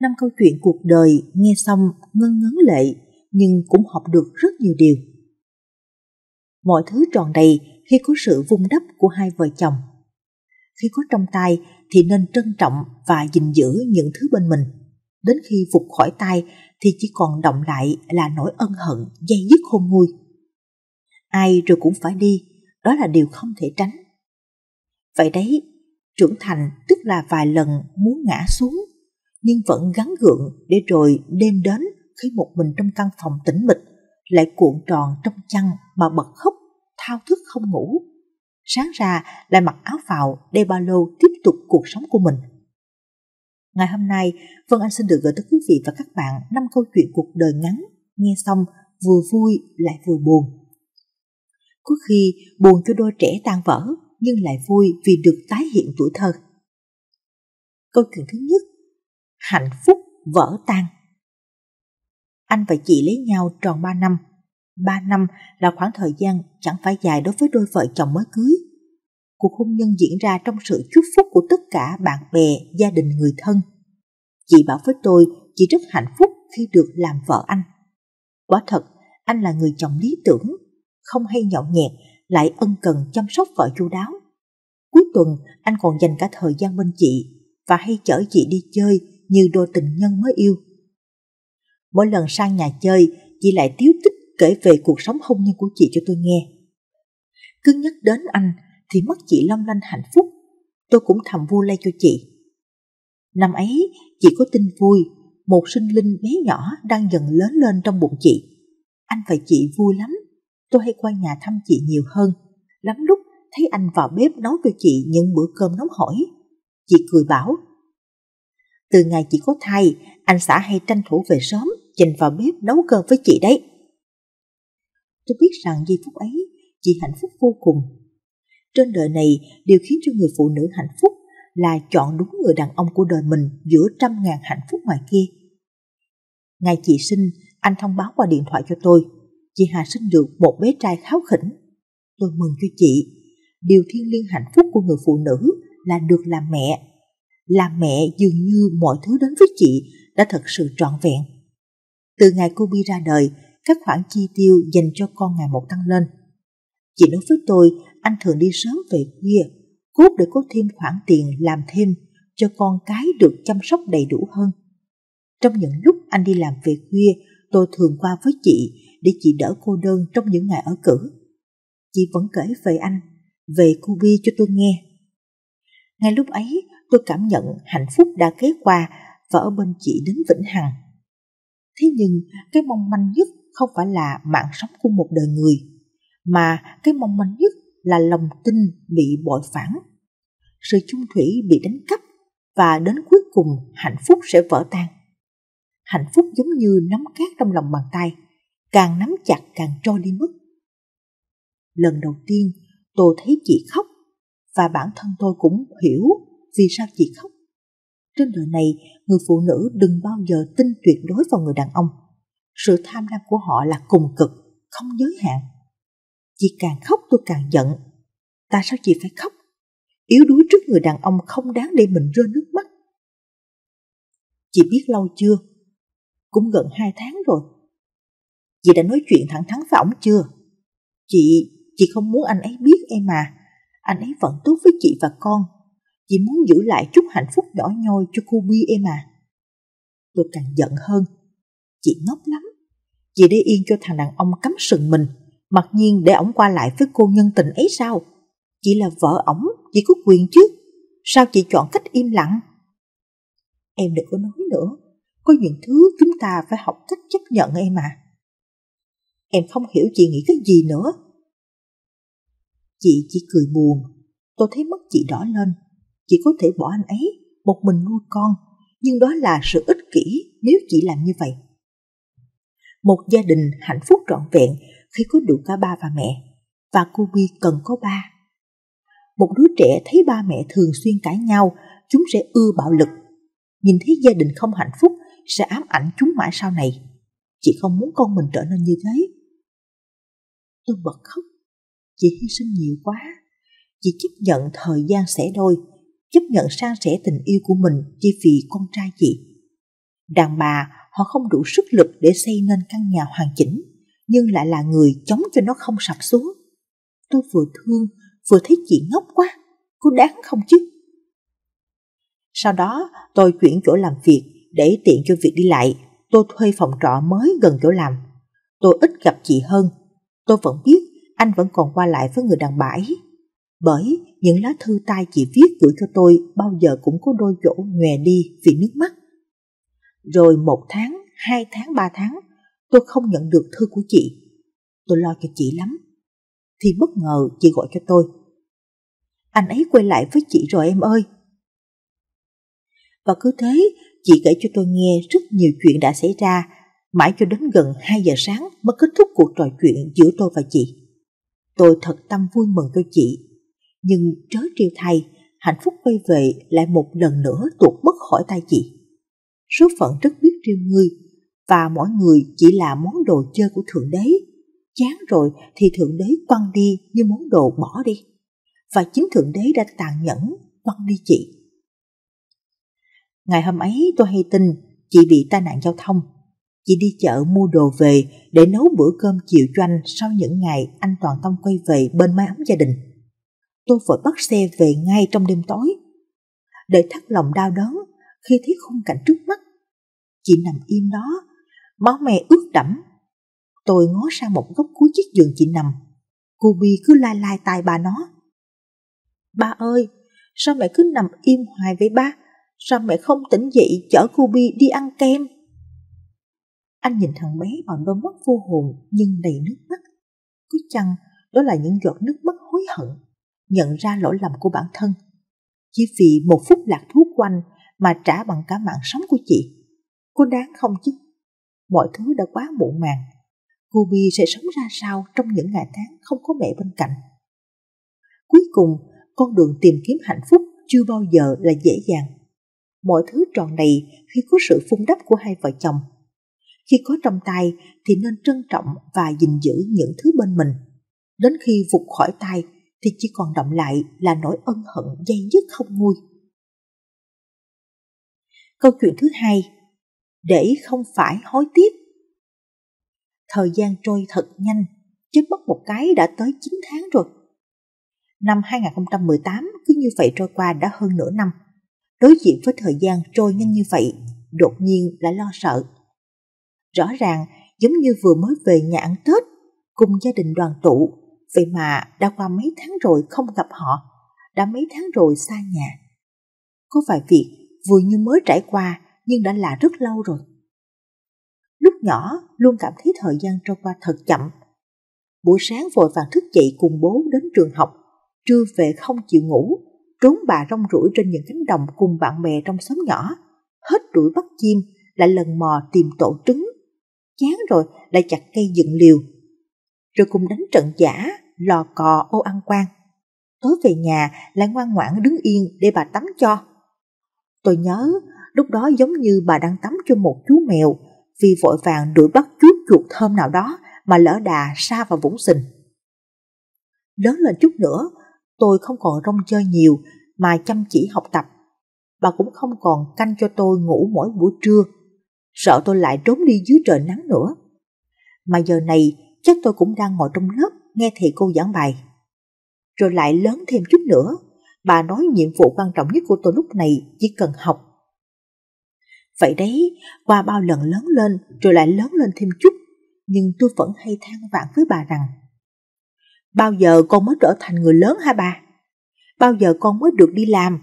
năm câu chuyện cuộc đời nghe xong ngân ngấn lệ nhưng cũng học được rất nhiều điều. Mọi thứ tròn đầy khi có sự vun đắp của hai vợ chồng. Khi có trong tay thì nên trân trọng và gìn giữ những thứ bên mình. Đến khi phục khỏi tay thì chỉ còn động lại là nỗi ân hận, dây dứt khôn nguôi. Ai rồi cũng phải đi, đó là điều không thể tránh. Vậy đấy, trưởng thành tức là vài lần muốn ngã xuống nhưng vẫn gắn gượng để rồi đêm đến khi một mình trong căn phòng tĩnh mịch lại cuộn tròn trong chăn mà bật khóc thao thức không ngủ sáng ra lại mặc áo vào đeo ba lô tiếp tục cuộc sống của mình ngày hôm nay vân anh xin được gửi tới quý vị và các bạn năm câu chuyện cuộc đời ngắn nghe xong vừa vui lại vừa buồn có khi buồn cho đôi trẻ tan vỡ nhưng lại vui vì được tái hiện tuổi thơ câu chuyện thứ nhất hạnh phúc vỡ tan. Anh và chị lấy nhau tròn 3 năm. 3 năm là khoảng thời gian chẳng phải dài đối với đôi vợ chồng mới cưới. Cuộc hôn nhân diễn ra trong sự chúc phúc của tất cả bạn bè, gia đình, người thân. Chị bảo với tôi chị rất hạnh phúc khi được làm vợ anh. Quả thật, anh là người chồng lý tưởng, không hay nhậu nhẹt, lại ân cần chăm sóc vợ chu đáo. Cuối tuần, anh còn dành cả thời gian bên chị và hay chở chị đi chơi như đôi tình nhân mới yêu. Mỗi lần sang nhà chơi, chị lại tiếu tích kể về cuộc sống hôn nhân của chị cho tôi nghe. Cứ nhắc đến anh thì mất chị long lanh hạnh phúc, tôi cũng thầm vui lây cho chị. Năm ấy, chị có tin vui, một sinh linh bé nhỏ đang dần lớn lên trong bụng chị. Anh và chị vui lắm, tôi hay qua nhà thăm chị nhiều hơn. Lắm lúc thấy anh vào bếp nấu cho chị những bữa cơm nóng hổi. Chị cười bảo, từ ngày chị có thai, anh xã hay tranh thủ về sớm, trình vào bếp nấu cơm với chị đấy. Tôi biết rằng giây phút ấy, chị hạnh phúc vô cùng. Trên đời này, điều khiến cho người phụ nữ hạnh phúc là chọn đúng người đàn ông của đời mình giữa trăm ngàn hạnh phúc ngoài kia. Ngày chị sinh, anh thông báo qua điện thoại cho tôi. Chị Hà sinh được một bé trai kháo khỉnh. Tôi mừng cho chị. Điều thiên liêng hạnh phúc của người phụ nữ là được làm mẹ là mẹ dường như mọi thứ đến với chị đã thật sự trọn vẹn. Từ ngày cô Bi ra đời, các khoản chi tiêu dành cho con ngày một tăng lên. Chị nói với tôi, anh thường đi sớm về khuya, cốt để có thêm khoản tiền làm thêm cho con cái được chăm sóc đầy đủ hơn. Trong những lúc anh đi làm về khuya, tôi thường qua với chị để chị đỡ cô đơn trong những ngày ở cử. Chị vẫn kể về anh, về cô Bi cho tôi nghe. Ngay lúc ấy, tôi cảm nhận hạnh phúc đã kế qua và ở bên chị đến vĩnh hằng. Thế nhưng cái mong manh nhất không phải là mạng sống của một đời người, mà cái mong manh nhất là lòng tin bị bội phản. Sự chung thủy bị đánh cắp và đến cuối cùng hạnh phúc sẽ vỡ tan. Hạnh phúc giống như nắm cát trong lòng bàn tay, càng nắm chặt càng trôi đi mất. Lần đầu tiên tôi thấy chị khóc và bản thân tôi cũng hiểu vì sao chị khóc? Trên đời này, người phụ nữ đừng bao giờ tin tuyệt đối vào người đàn ông. Sự tham lam của họ là cùng cực, không giới hạn. Chị càng khóc tôi càng giận. Tại sao chị phải khóc? Yếu đuối trước người đàn ông không đáng để mình rơi nước mắt. Chị biết lâu chưa? Cũng gần hai tháng rồi. Chị đã nói chuyện thẳng thắn với ổng chưa? Chị, chị không muốn anh ấy biết em mà. Anh ấy vẫn tốt với chị và con chỉ muốn giữ lại chút hạnh phúc nhỏ nhoi cho cô Bi em à. Tôi càng giận hơn. Chị ngốc lắm. Chị để yên cho thằng đàn ông cắm sừng mình, mặc nhiên để ổng qua lại với cô nhân tình ấy sao? Chị là vợ ổng, chị có quyền chứ. Sao chị chọn cách im lặng? Em đừng có nói nữa. Có những thứ chúng ta phải học cách chấp nhận em à. Em không hiểu chị nghĩ cái gì nữa. Chị chỉ cười buồn. Tôi thấy mắt chị đỏ lên chị có thể bỏ anh ấy một mình nuôi con nhưng đó là sự ích kỷ nếu chị làm như vậy một gia đình hạnh phúc trọn vẹn khi có đủ cả ba và mẹ và cô Quy cần có ba một đứa trẻ thấy ba mẹ thường xuyên cãi nhau chúng sẽ ưa bạo lực nhìn thấy gia đình không hạnh phúc sẽ ám ảnh chúng mãi sau này chị không muốn con mình trở nên như thế tôi bật khóc chị hy sinh nhiều quá chị chấp nhận thời gian sẽ đôi chấp nhận san sẻ tình yêu của mình chỉ vì con trai chị. Đàn bà họ không đủ sức lực để xây nên căn nhà hoàn chỉnh, nhưng lại là người chống cho nó không sập xuống. Tôi vừa thương, vừa thấy chị ngốc quá, có đáng không chứ? Sau đó tôi chuyển chỗ làm việc để tiện cho việc đi lại. Tôi thuê phòng trọ mới gần chỗ làm. Tôi ít gặp chị hơn. Tôi vẫn biết anh vẫn còn qua lại với người đàn bà ấy bởi những lá thư tay chị viết gửi cho tôi bao giờ cũng có đôi chỗ nhòe đi vì nước mắt. Rồi một tháng, hai tháng, ba tháng, tôi không nhận được thư của chị. Tôi lo cho chị lắm. Thì bất ngờ chị gọi cho tôi. Anh ấy quay lại với chị rồi em ơi. Và cứ thế, chị kể cho tôi nghe rất nhiều chuyện đã xảy ra, mãi cho đến gần 2 giờ sáng mới kết thúc cuộc trò chuyện giữa tôi và chị. Tôi thật tâm vui mừng cho chị nhưng trớ trêu thay, hạnh phúc quay về lại một lần nữa tuột mất khỏi tay chị. Số phận rất biết trêu ngươi, và mỗi người chỉ là món đồ chơi của Thượng Đế. Chán rồi thì Thượng Đế quăng đi như món đồ bỏ đi. Và chính Thượng Đế đã tàn nhẫn quăng đi chị. Ngày hôm ấy tôi hay tin chị bị tai nạn giao thông. Chị đi chợ mua đồ về để nấu bữa cơm chiều cho anh sau những ngày anh toàn tâm quay về bên mái ấm gia đình tôi vội bắt xe về ngay trong đêm tối. Để thắt lòng đau đớn khi thấy khung cảnh trước mắt. Chị nằm im đó, máu me ướt đẫm. Tôi ngó sang một góc cuối chiếc giường chị nằm. Cô Bi cứ lai lai tay bà nó. Ba ơi, sao mẹ cứ nằm im hoài với ba? Sao mẹ không tỉnh dậy chở cô Bi đi ăn kem? Anh nhìn thằng bé bằng đôi mắt vô hồn nhưng đầy nước mắt. Cứ chăng đó là những giọt nước mắt hối hận nhận ra lỗi lầm của bản thân. Chỉ vì một phút lạc thú quanh mà trả bằng cả mạng sống của chị. Cô đáng không chứ? Mọi thứ đã quá muộn màng. cô bi sẽ sống ra sao trong những ngày tháng không có mẹ bên cạnh? Cuối cùng, con đường tìm kiếm hạnh phúc chưa bao giờ là dễ dàng. Mọi thứ tròn đầy khi có sự phun đắp của hai vợ chồng. Khi có trong tay thì nên trân trọng và gìn giữ những thứ bên mình. Đến khi vụt khỏi tay thì chỉ còn động lại là nỗi ân hận dây dứt không nguôi. Câu chuyện thứ hai, để không phải hối tiếc. Thời gian trôi thật nhanh, chứ mất một cái đã tới 9 tháng rồi. Năm 2018 cứ như vậy trôi qua đã hơn nửa năm. Đối diện với thời gian trôi nhanh như vậy, đột nhiên lại lo sợ. Rõ ràng giống như vừa mới về nhà ăn Tết, cùng gia đình đoàn tụ Vậy mà đã qua mấy tháng rồi không gặp họ, đã mấy tháng rồi xa nhà. Có vài việc vừa như mới trải qua nhưng đã là rất lâu rồi. Lúc nhỏ luôn cảm thấy thời gian trôi qua thật chậm. Buổi sáng vội vàng thức dậy cùng bố đến trường học, trưa về không chịu ngủ, trốn bà rong ruổi trên những cánh đồng cùng bạn bè trong xóm nhỏ, hết đuổi bắt chim, lại lần mò tìm tổ trứng, chán rồi lại chặt cây dựng liều, rồi cùng đánh trận giả, lò cò ô ăn quan. Tối về nhà lại ngoan ngoãn đứng yên để bà tắm cho. Tôi nhớ lúc đó giống như bà đang tắm cho một chú mèo vì vội vàng đuổi bắt chú chuột thơm nào đó mà lỡ đà xa vào vũng sình. Lớn lên chút nữa, tôi không còn rong chơi nhiều mà chăm chỉ học tập. Bà cũng không còn canh cho tôi ngủ mỗi buổi trưa, sợ tôi lại trốn đi dưới trời nắng nữa. Mà giờ này chắc tôi cũng đang ngồi trong lớp nghe thầy cô giảng bài. Rồi lại lớn thêm chút nữa, bà nói nhiệm vụ quan trọng nhất của tôi lúc này chỉ cần học. Vậy đấy, qua bao lần lớn lên rồi lại lớn lên thêm chút, nhưng tôi vẫn hay than vãn với bà rằng Bao giờ con mới trở thành người lớn hả bà? Bao giờ con mới được đi làm?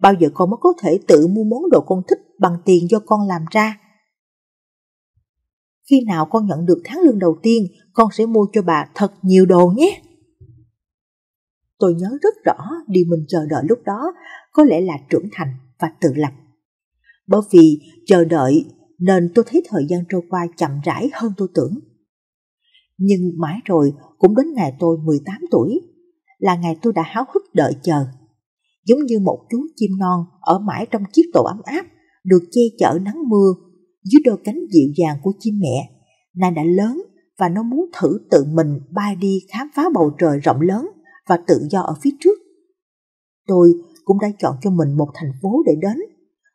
Bao giờ con mới có thể tự mua món đồ con thích bằng tiền do con làm ra khi nào con nhận được tháng lương đầu tiên, con sẽ mua cho bà thật nhiều đồ nhé. Tôi nhớ rất rõ điều mình chờ đợi lúc đó có lẽ là trưởng thành và tự lập. Bởi vì chờ đợi nên tôi thấy thời gian trôi qua chậm rãi hơn tôi tưởng. Nhưng mãi rồi cũng đến ngày tôi 18 tuổi, là ngày tôi đã háo hức đợi chờ. Giống như một chú chim non ở mãi trong chiếc tổ ấm áp, được che chở nắng mưa dưới đôi cánh dịu dàng của chim mẹ. Nàng đã lớn và nó muốn thử tự mình bay đi khám phá bầu trời rộng lớn và tự do ở phía trước. Tôi cũng đã chọn cho mình một thành phố để đến,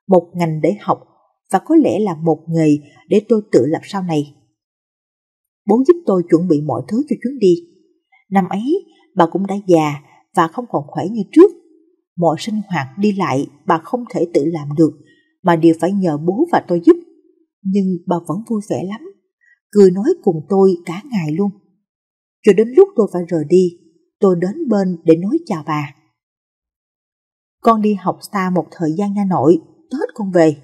một ngành để học và có lẽ là một nghề để tôi tự lập sau này. Bố giúp tôi chuẩn bị mọi thứ cho chuyến đi. Năm ấy, bà cũng đã già và không còn khỏe như trước. Mọi sinh hoạt đi lại bà không thể tự làm được mà đều phải nhờ bố và tôi giúp nhưng bà vẫn vui vẻ lắm, cười nói cùng tôi cả ngày luôn. Cho đến lúc tôi phải rời đi, tôi đến bên để nói chào bà. Con đi học xa một thời gian nha nội, Tết con về.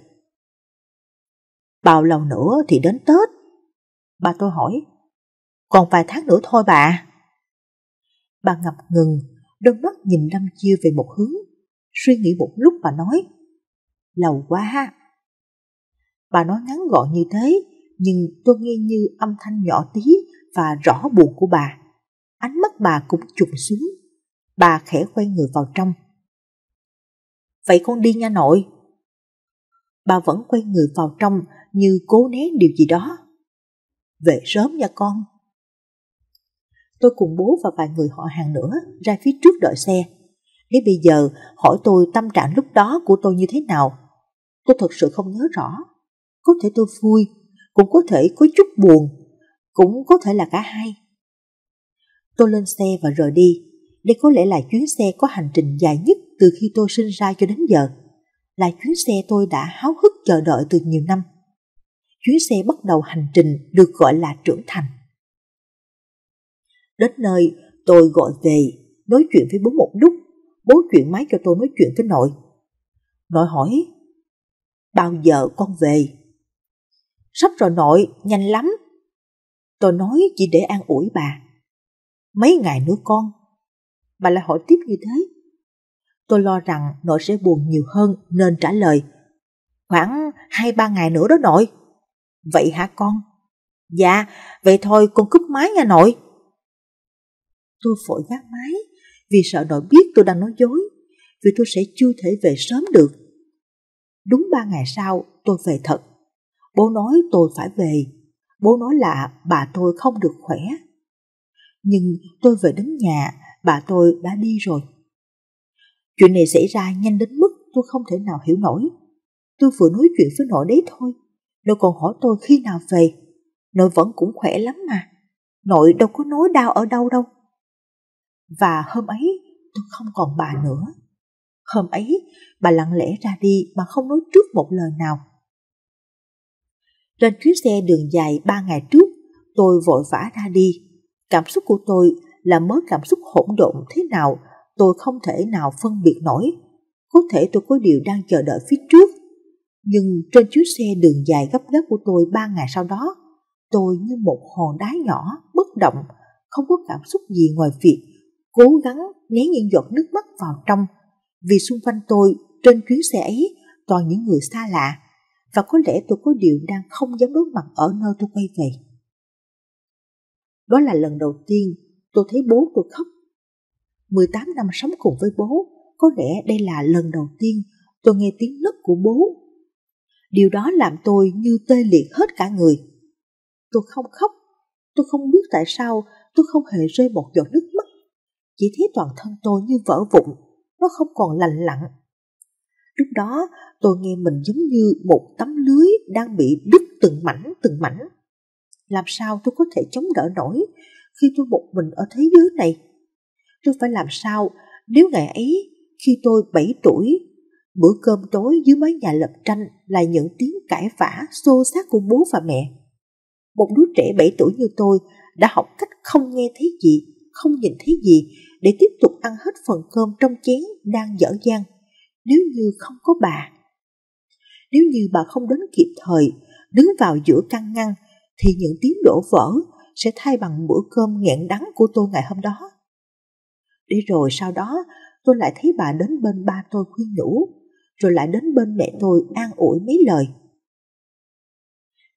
Bao lâu nữa thì đến Tết? Bà tôi hỏi, còn vài tháng nữa thôi bà. Bà ngập ngừng, đôi mắt nhìn Lâm chia về một hướng, suy nghĩ một lúc bà nói, lâu quá ha Bà nói ngắn gọn như thế, nhưng tôi nghe như âm thanh nhỏ tí và rõ buồn của bà. Ánh mắt bà cũng trùng xuống. Bà khẽ quay người vào trong. Vậy con đi nha nội. Bà vẫn quay người vào trong như cố né điều gì đó. Về sớm nha con. Tôi cùng bố và vài người họ hàng nữa ra phía trước đợi xe. Nếu bây giờ hỏi tôi tâm trạng lúc đó của tôi như thế nào, tôi thật sự không nhớ rõ có thể tôi vui, cũng có thể có chút buồn, cũng có thể là cả hai. Tôi lên xe và rời đi. Đây có lẽ là chuyến xe có hành trình dài nhất từ khi tôi sinh ra cho đến giờ. Là chuyến xe tôi đã háo hức chờ đợi từ nhiều năm. Chuyến xe bắt đầu hành trình được gọi là trưởng thành. Đến nơi, tôi gọi về, nói chuyện với bố một lúc. Bố chuyển máy cho tôi nói chuyện với nội. Nội hỏi, bao giờ con về? Sắp rồi nội, nhanh lắm. Tôi nói chỉ để an ủi bà. Mấy ngày nữa con. Bà lại hỏi tiếp như thế. Tôi lo rằng nội sẽ buồn nhiều hơn nên trả lời. Khoảng 2-3 ngày nữa đó nội. Vậy hả con? Dạ, vậy thôi con cúp máy nha nội. Tôi vội gác máy vì sợ nội biết tôi đang nói dối vì tôi sẽ chưa thể về sớm được. Đúng ba ngày sau tôi về thật. Bố nói tôi phải về. Bố nói là bà tôi không được khỏe. Nhưng tôi về đến nhà, bà tôi đã đi rồi. Chuyện này xảy ra nhanh đến mức tôi không thể nào hiểu nổi. Tôi vừa nói chuyện với nội đấy thôi. Nó còn hỏi tôi khi nào về. Nội vẫn cũng khỏe lắm mà. Nội đâu có nói đau ở đâu đâu. Và hôm ấy tôi không còn bà nữa. Hôm ấy bà lặng lẽ ra đi mà không nói trước một lời nào. Trên chuyến xe đường dài 3 ngày trước, tôi vội vã ra đi. Cảm xúc của tôi là mớ cảm xúc hỗn độn thế nào tôi không thể nào phân biệt nổi. Có thể tôi có điều đang chờ đợi phía trước. Nhưng trên chuyến xe đường dài gấp gáp của tôi 3 ngày sau đó, tôi như một hòn đá nhỏ, bất động, không có cảm xúc gì ngoài việc cố gắng nén những giọt nước mắt vào trong. Vì xung quanh tôi, trên chuyến xe ấy, toàn những người xa lạ, và có lẽ tôi có điều đang không dám đối mặt ở nơi tôi quay về. Đó là lần đầu tiên tôi thấy bố tôi khóc. 18 năm sống cùng với bố, có lẽ đây là lần đầu tiên tôi nghe tiếng nấc của bố. Điều đó làm tôi như tê liệt hết cả người. Tôi không khóc, tôi không biết tại sao tôi không hề rơi một giọt nước mắt. Chỉ thấy toàn thân tôi như vỡ vụn, nó không còn lành lặng Lúc đó tôi nghe mình giống như một tấm lưới đang bị đứt từng mảnh từng mảnh. Làm sao tôi có thể chống đỡ nổi khi tôi một mình ở thế giới này? Tôi phải làm sao nếu ngày ấy khi tôi 7 tuổi bữa cơm tối dưới mái nhà lập tranh là những tiếng cãi vã xô xát của bố và mẹ. Một đứa trẻ 7 tuổi như tôi đã học cách không nghe thấy gì, không nhìn thấy gì để tiếp tục ăn hết phần cơm trong chén đang dở dang nếu như không có bà. Nếu như bà không đến kịp thời, đứng vào giữa căn ngăn, thì những tiếng đổ vỡ sẽ thay bằng bữa cơm nghẹn đắng của tôi ngày hôm đó. Để rồi sau đó, tôi lại thấy bà đến bên ba tôi khuyên nhủ, rồi lại đến bên mẹ tôi an ủi mấy lời.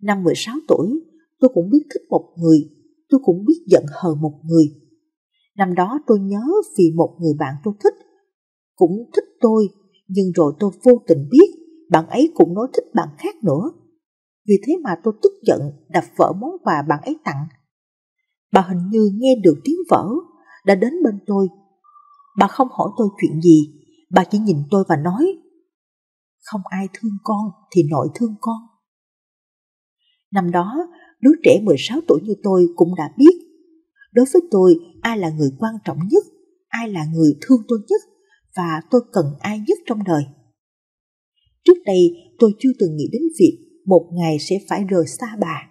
Năm 16 tuổi, tôi cũng biết thích một người, tôi cũng biết giận hờn một người. Năm đó tôi nhớ vì một người bạn tôi thích, cũng thích tôi nhưng rồi tôi vô tình biết bạn ấy cũng nói thích bạn khác nữa. Vì thế mà tôi tức giận đập vỡ món quà bạn ấy tặng. Bà hình như nghe được tiếng vỡ, đã đến bên tôi. Bà không hỏi tôi chuyện gì, bà chỉ nhìn tôi và nói Không ai thương con thì nội thương con. Năm đó, đứa trẻ 16 tuổi như tôi cũng đã biết. Đối với tôi, ai là người quan trọng nhất, ai là người thương tôi nhất và tôi cần ai nhất trong đời. Trước đây tôi chưa từng nghĩ đến việc một ngày sẽ phải rời xa bà.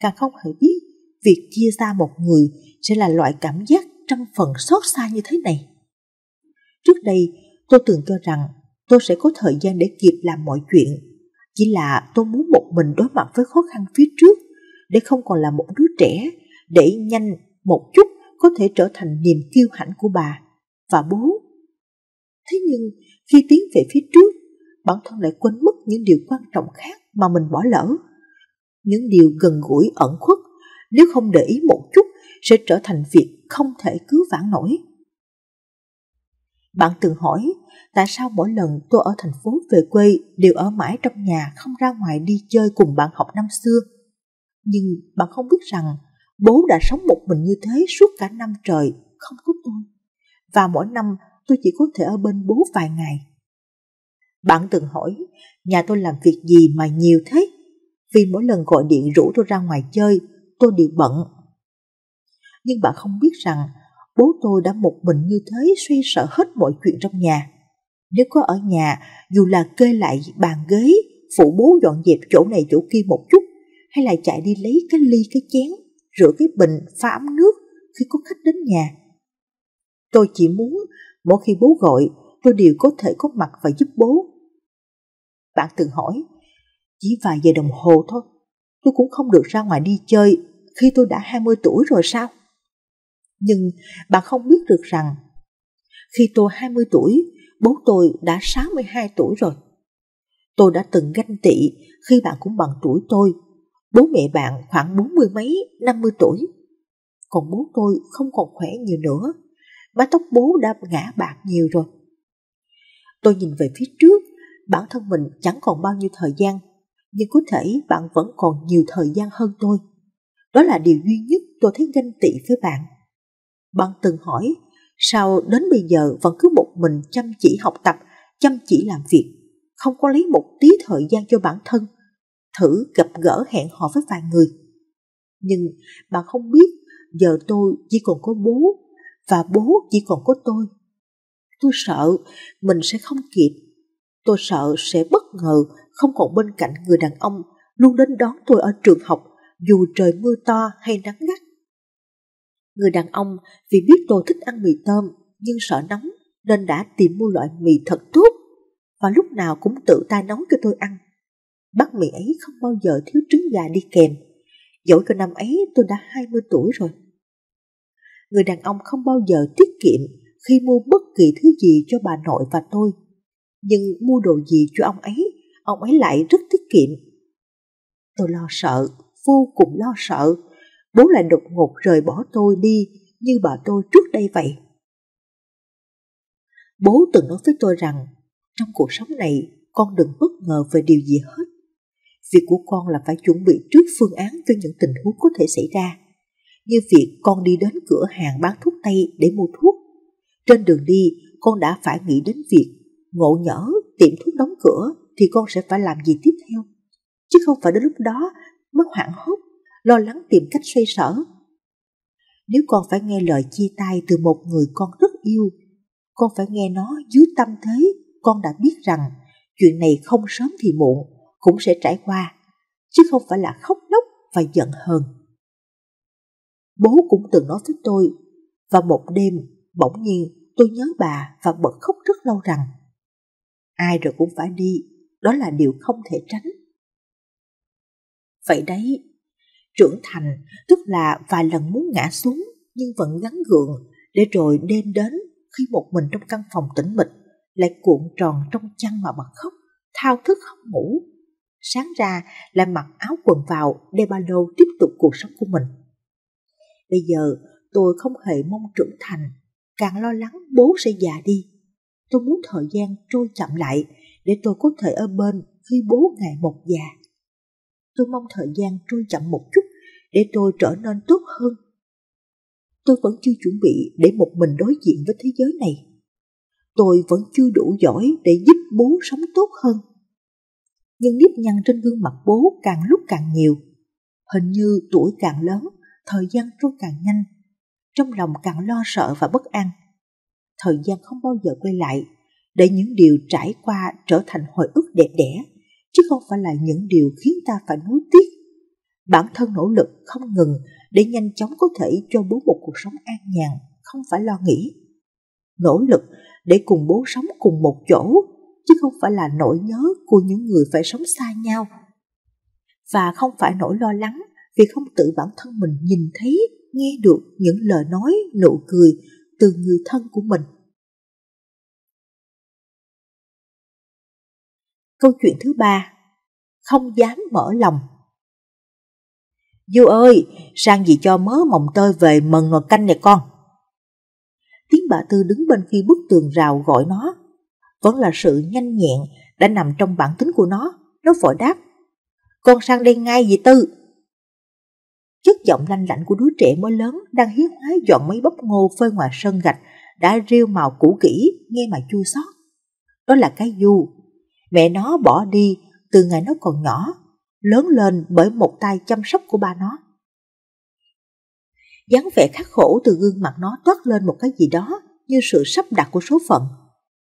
Càng không hề biết việc chia xa một người sẽ là loại cảm giác trăm phần xót xa như thế này. Trước đây tôi từng cho rằng tôi sẽ có thời gian để kịp làm mọi chuyện. Chỉ là tôi muốn một mình đối mặt với khó khăn phía trước để không còn là một đứa trẻ, để nhanh một chút có thể trở thành niềm kiêu hãnh của bà. Và bố Thế nhưng khi tiến về phía trước, bản thân lại quên mất những điều quan trọng khác mà mình bỏ lỡ. Những điều gần gũi ẩn khuất, nếu không để ý một chút sẽ trở thành việc không thể cứu vãn nổi. Bạn từng hỏi tại sao mỗi lần tôi ở thành phố về quê đều ở mãi trong nhà không ra ngoài đi chơi cùng bạn học năm xưa. Nhưng bạn không biết rằng bố đã sống một mình như thế suốt cả năm trời, không có tôi. Và mỗi năm tôi chỉ có thể ở bên bố vài ngày. Bạn từng hỏi, nhà tôi làm việc gì mà nhiều thế? Vì mỗi lần gọi điện rủ tôi ra ngoài chơi, tôi đều bận. Nhưng bạn không biết rằng, bố tôi đã một mình như thế suy sợ hết mọi chuyện trong nhà. Nếu có ở nhà, dù là kê lại bàn ghế, phụ bố dọn dẹp chỗ này chỗ kia một chút, hay là chạy đi lấy cái ly cái chén, rửa cái bình, pha ấm nước khi có khách đến nhà. Tôi chỉ muốn mỗi khi bố gọi tôi đều có thể có mặt và giúp bố bạn từng hỏi chỉ vài giờ đồng hồ thôi tôi cũng không được ra ngoài đi chơi khi tôi đã 20 tuổi rồi sao nhưng bạn không biết được rằng khi tôi 20 tuổi bố tôi đã 62 tuổi rồi tôi đã từng ganh tị khi bạn cũng bằng tuổi tôi bố mẹ bạn khoảng bốn mươi mấy, năm mươi tuổi. Còn bố tôi không còn khỏe nhiều nữa mái tóc bố đã ngã bạc nhiều rồi. Tôi nhìn về phía trước, bản thân mình chẳng còn bao nhiêu thời gian, nhưng có thể bạn vẫn còn nhiều thời gian hơn tôi. Đó là điều duy nhất tôi thấy ganh tị với bạn. Bạn từng hỏi, sao đến bây giờ vẫn cứ một mình chăm chỉ học tập, chăm chỉ làm việc, không có lấy một tí thời gian cho bản thân, thử gặp gỡ hẹn hò với vài người. Nhưng bạn không biết, giờ tôi chỉ còn có bố và bố chỉ còn có tôi. Tôi sợ mình sẽ không kịp. Tôi sợ sẽ bất ngờ không còn bên cạnh người đàn ông luôn đến đón tôi ở trường học dù trời mưa to hay nắng gắt. Người đàn ông vì biết tôi thích ăn mì tôm nhưng sợ nóng nên đã tìm mua loại mì thật tốt và lúc nào cũng tự tay nấu cho tôi ăn. Bát mì ấy không bao giờ thiếu trứng gà đi kèm. Dẫu cho năm ấy tôi đã 20 tuổi rồi người đàn ông không bao giờ tiết kiệm khi mua bất kỳ thứ gì cho bà nội và tôi. Nhưng mua đồ gì cho ông ấy, ông ấy lại rất tiết kiệm. Tôi lo sợ, vô cùng lo sợ. Bố lại đột ngột rời bỏ tôi đi như bà tôi trước đây vậy. Bố từng nói với tôi rằng, trong cuộc sống này con đừng bất ngờ về điều gì hết. Việc của con là phải chuẩn bị trước phương án cho những tình huống có thể xảy ra như việc con đi đến cửa hàng bán thuốc tây để mua thuốc. Trên đường đi, con đã phải nghĩ đến việc ngộ nhỡ tiệm thuốc đóng cửa thì con sẽ phải làm gì tiếp theo. Chứ không phải đến lúc đó mới hoảng hốt, lo lắng tìm cách xoay sở. Nếu con phải nghe lời chia tay từ một người con rất yêu, con phải nghe nó dưới tâm thế con đã biết rằng chuyện này không sớm thì muộn cũng sẽ trải qua, chứ không phải là khóc lóc và giận hờn bố cũng từng nói với tôi. Và một đêm, bỗng nhiên tôi nhớ bà và bật khóc rất lâu rằng ai rồi cũng phải đi, đó là điều không thể tránh. Vậy đấy, trưởng thành tức là vài lần muốn ngã xuống nhưng vẫn gắn gượng để rồi đêm đến khi một mình trong căn phòng tĩnh mịch lại cuộn tròn trong chăn mà bật khóc, thao thức không ngủ. Sáng ra lại mặc áo quần vào, đeo ba lô tiếp tục cuộc sống của mình. Bây giờ tôi không hề mong trưởng thành, càng lo lắng bố sẽ già đi. Tôi muốn thời gian trôi chậm lại để tôi có thể ở bên khi bố ngày một già. Tôi mong thời gian trôi chậm một chút để tôi trở nên tốt hơn. Tôi vẫn chưa chuẩn bị để một mình đối diện với thế giới này. Tôi vẫn chưa đủ giỏi để giúp bố sống tốt hơn. Nhưng nếp nhăn trên gương mặt bố càng lúc càng nhiều. Hình như tuổi càng lớn thời gian trôi càng nhanh, trong lòng càng lo sợ và bất an. Thời gian không bao giờ quay lại, để những điều trải qua trở thành hồi ức đẹp đẽ, chứ không phải là những điều khiến ta phải nuối tiếc. Bản thân nỗ lực không ngừng để nhanh chóng có thể cho bố một cuộc sống an nhàn, không phải lo nghĩ. Nỗ lực để cùng bố sống cùng một chỗ, chứ không phải là nỗi nhớ của những người phải sống xa nhau. Và không phải nỗi lo lắng vì không tự bản thân mình nhìn thấy, nghe được những lời nói, nụ cười từ người thân của mình. Câu chuyện thứ ba, không dám mở lòng. Du ơi, sang gì cho mớ mồng tơi về mần ngọt canh này con. Tiếng bà Tư đứng bên phía bức tường rào gọi nó. Vẫn là sự nhanh nhẹn đã nằm trong bản tính của nó. Nó vội đáp. Con sang đây ngay dì Tư chất giọng lanh lảnh của đứa trẻ mới lớn đang hiếu hóa dọn mấy bắp ngô phơi ngoài sân gạch đã rêu màu cũ kỹ nghe mà chua xót đó là cái du mẹ nó bỏ đi từ ngày nó còn nhỏ lớn lên bởi một tay chăm sóc của ba nó dáng vẻ khắc khổ từ gương mặt nó toát lên một cái gì đó như sự sắp đặt của số phận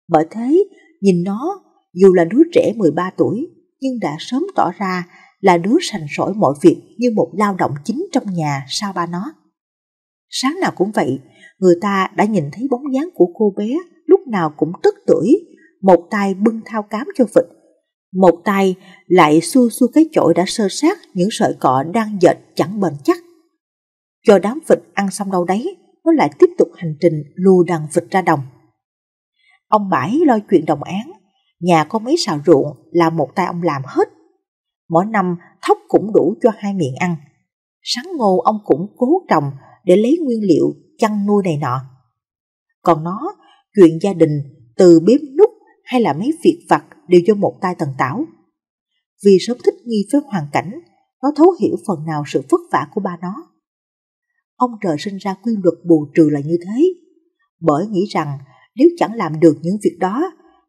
bởi thế nhìn nó dù là đứa trẻ 13 tuổi nhưng đã sớm tỏ ra là đứa sành sỏi mọi việc như một lao động chính trong nhà sau ba nó. Sáng nào cũng vậy, người ta đã nhìn thấy bóng dáng của cô bé lúc nào cũng tức tưởi, một tay bưng thao cám cho vịt, một tay lại xua xua cái chổi đã sơ sát những sợi cọ đang dệt chẳng bền chắc. Cho đám vịt ăn xong đâu đấy, nó lại tiếp tục hành trình lù đằng vịt ra đồng. Ông Bãi lo chuyện đồng án, nhà có mấy xào ruộng là một tay ông làm hết mỗi năm thóc cũng đủ cho hai miệng ăn. Sắn ngô ông cũng cố trồng để lấy nguyên liệu chăn nuôi này nọ. Còn nó, chuyện gia đình từ bếp nút hay là mấy việc vặt đều do một tay tần tảo. Vì sớm thích nghi với hoàn cảnh, nó thấu hiểu phần nào sự vất vả của ba nó. Ông trời sinh ra quy luật bù trừ là như thế, bởi nghĩ rằng nếu chẳng làm được những việc đó,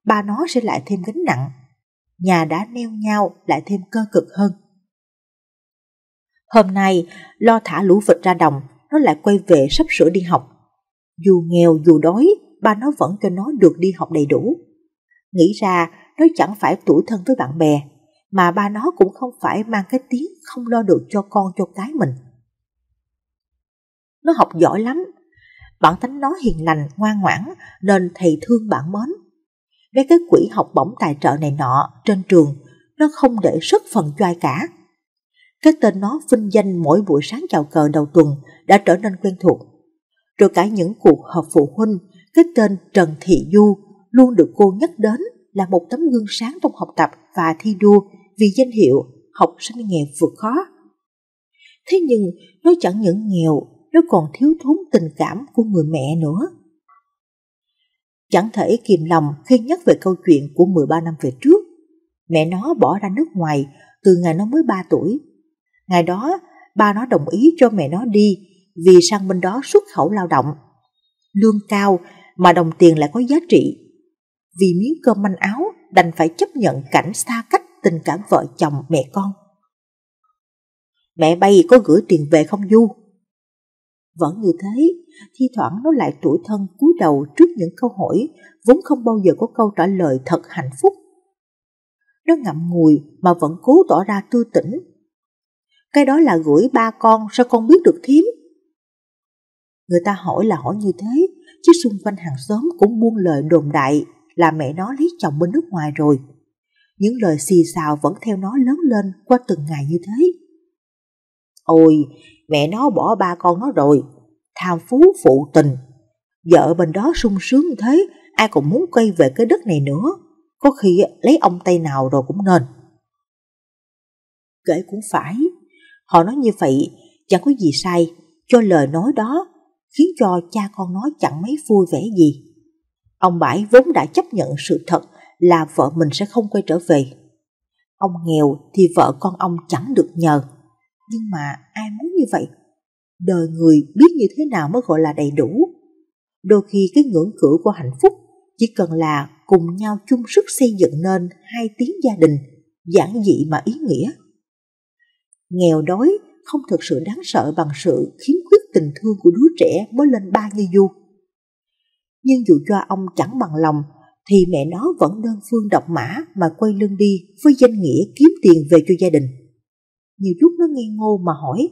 ba nó sẽ lại thêm gánh nặng nhà đã neo nhau lại thêm cơ cực hơn. Hôm nay, lo thả lũ vịt ra đồng, nó lại quay về sắp sửa đi học. Dù nghèo dù đói, ba nó vẫn cho nó được đi học đầy đủ. Nghĩ ra, nó chẳng phải tuổi thân với bạn bè, mà ba nó cũng không phải mang cái tiếng không lo được cho con cho cái mình. Nó học giỏi lắm, bản tính nó hiền lành, ngoan ngoãn nên thầy thương bạn mến với cái quỹ học bổng tài trợ này nọ trên trường, nó không để sức phần cho ai cả. Cái tên nó vinh danh mỗi buổi sáng chào cờ đầu tuần đã trở nên quen thuộc. Rồi cả những cuộc họp phụ huynh, cái tên Trần Thị Du luôn được cô nhắc đến là một tấm gương sáng trong học tập và thi đua vì danh hiệu học sinh nghèo vượt khó. Thế nhưng nó chẳng những nghèo, nó còn thiếu thốn tình cảm của người mẹ nữa chẳng thể kìm lòng khi nhắc về câu chuyện của 13 năm về trước. Mẹ nó bỏ ra nước ngoài từ ngày nó mới 3 tuổi. Ngày đó, ba nó đồng ý cho mẹ nó đi vì sang bên đó xuất khẩu lao động. Lương cao mà đồng tiền lại có giá trị. Vì miếng cơm manh áo đành phải chấp nhận cảnh xa cách tình cảm vợ chồng mẹ con. Mẹ bay có gửi tiền về không Du? Vẫn như thế, thi thoảng nó lại tủi thân cúi đầu trước những câu hỏi vốn không bao giờ có câu trả lời thật hạnh phúc. Nó ngậm ngùi mà vẫn cố tỏ ra tư tỉnh. Cái đó là gửi ba con, sao con biết được thím? Người ta hỏi là hỏi như thế, chứ xung quanh hàng xóm cũng buông lời đồn đại là mẹ nó lấy chồng bên nước ngoài rồi. Những lời xì xào vẫn theo nó lớn lên qua từng ngày như thế. Ôi, mẹ nó bỏ ba con nó rồi, tham phú phụ tình. Vợ bên đó sung sướng thế, ai còn muốn quay về cái đất này nữa. Có khi lấy ông tay nào rồi cũng nên. Kể cũng phải, họ nói như vậy chẳng có gì sai cho lời nói đó khiến cho cha con nó chẳng mấy vui vẻ gì. Ông Bãi vốn đã chấp nhận sự thật là vợ mình sẽ không quay trở về. Ông nghèo thì vợ con ông chẳng được nhờ nhưng mà ai muốn như vậy đời người biết như thế nào mới gọi là đầy đủ đôi khi cái ngưỡng cửa của hạnh phúc chỉ cần là cùng nhau chung sức xây dựng nên hai tiếng gia đình giản dị mà ý nghĩa nghèo đói không thực sự đáng sợ bằng sự khiếm khuyết tình thương của đứa trẻ mới lên ba như du nhưng dù cho ông chẳng bằng lòng thì mẹ nó vẫn đơn phương độc mã mà quay lưng đi với danh nghĩa kiếm tiền về cho gia đình nhiều lúc nó ngây ngô mà hỏi.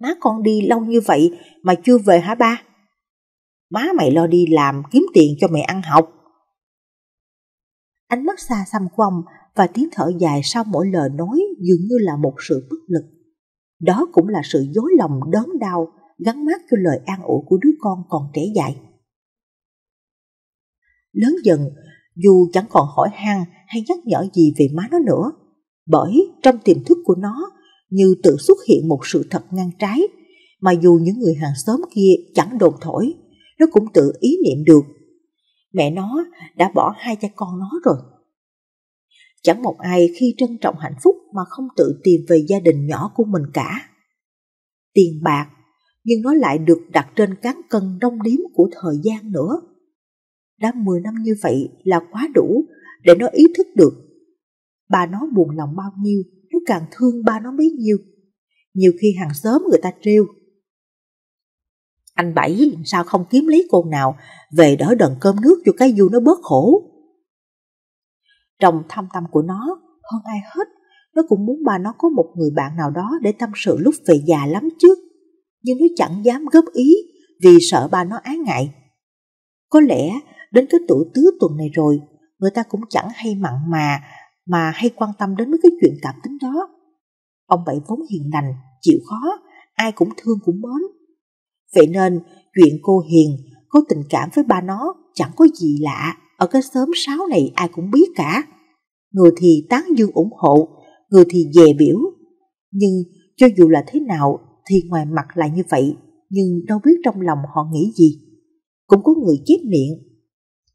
Má con đi lâu như vậy mà chưa về hả ba? Má mày lo đi làm kiếm tiền cho mẹ ăn học. Ánh mắt xa xăm của ông và tiếng thở dài sau mỗi lời nói dường như là một sự bất lực. Đó cũng là sự dối lòng đớn đau gắn mát cho lời an ủi của đứa con còn trẻ dại. Lớn dần, dù chẳng còn hỏi han hay nhắc nhở gì về má nó nữa, bởi trong tiềm thức của nó như tự xuất hiện một sự thật ngang trái mà dù những người hàng xóm kia chẳng đồn thổi nó cũng tự ý niệm được mẹ nó đã bỏ hai cha con nó rồi chẳng một ai khi trân trọng hạnh phúc mà không tự tìm về gia đình nhỏ của mình cả tiền bạc nhưng nó lại được đặt trên cán cân đông điếm của thời gian nữa đã 10 năm như vậy là quá đủ để nó ý thức được ba nó buồn lòng bao nhiêu, nó càng thương ba nó bấy nhiêu. Nhiều khi hàng xóm người ta trêu. Anh Bảy sao không kiếm lấy cô nào, về đỡ đần cơm nước cho cái du nó bớt khổ. Trong thâm tâm của nó, hơn ai hết, nó cũng muốn ba nó có một người bạn nào đó để tâm sự lúc về già lắm chứ. Nhưng nó chẳng dám góp ý vì sợ ba nó ái ngại. Có lẽ đến cái tuổi tứ tuần này rồi, người ta cũng chẳng hay mặn mà mà hay quan tâm đến mấy cái chuyện cảm tính đó. Ông Bảy vốn hiền lành, chịu khó, ai cũng thương cũng mến. Vậy nên, chuyện cô Hiền có tình cảm với ba nó chẳng có gì lạ, ở cái xóm sáo này ai cũng biết cả. Người thì tán dương ủng hộ, người thì dè biểu. Nhưng cho dù là thế nào thì ngoài mặt là như vậy, nhưng đâu biết trong lòng họ nghĩ gì. Cũng có người chép miệng.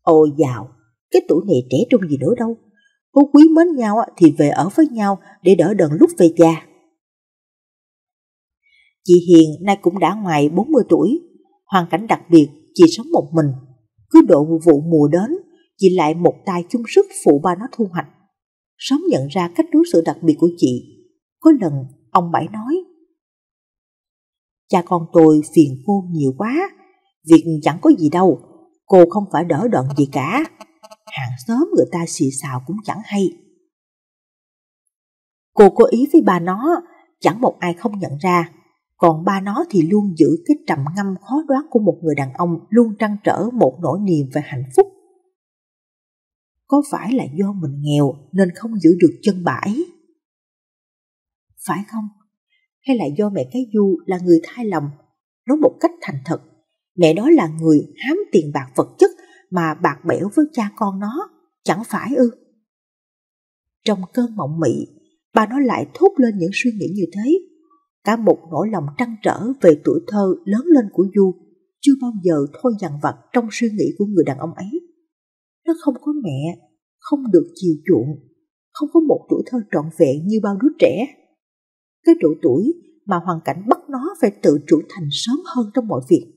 Ôi dào, cái tuổi này trẻ trung gì nữa đâu, hú quý mến nhau thì về ở với nhau để đỡ đần lúc về già. Chị Hiền nay cũng đã ngoài 40 tuổi, hoàn cảnh đặc biệt, chị sống một mình. Cứ độ vụ mùa đến, chị lại một tay chung sức phụ ba nó thu hoạch. Sớm nhận ra cách đối xử đặc biệt của chị. Có lần, ông Bảy nói, Cha con tôi phiền cô nhiều quá, việc chẳng có gì đâu, cô không phải đỡ đợn gì cả hàng xóm người ta xì xào cũng chẳng hay. Cô cố ý với bà nó, chẳng một ai không nhận ra, còn ba nó thì luôn giữ cái trầm ngâm khó đoán của một người đàn ông luôn trăn trở một nỗi niềm về hạnh phúc. Có phải là do mình nghèo nên không giữ được chân bãi? Phải không? Hay là do mẹ cái Du là người thay lòng, nói một cách thành thật, mẹ đó là người hám tiền bạc vật chất mà bạc bẽo với cha con nó, chẳng phải ư? Trong cơn mộng mị, bà nó lại thốt lên những suy nghĩ như thế. Cả một nỗi lòng trăn trở về tuổi thơ lớn lên của Du chưa bao giờ thôi dằn vặt trong suy nghĩ của người đàn ông ấy. Nó không có mẹ, không được chiều chuộng, không có một tuổi thơ trọn vẹn như bao đứa trẻ. Cái độ tuổi mà hoàn cảnh bắt nó phải tự trưởng thành sớm hơn trong mọi việc.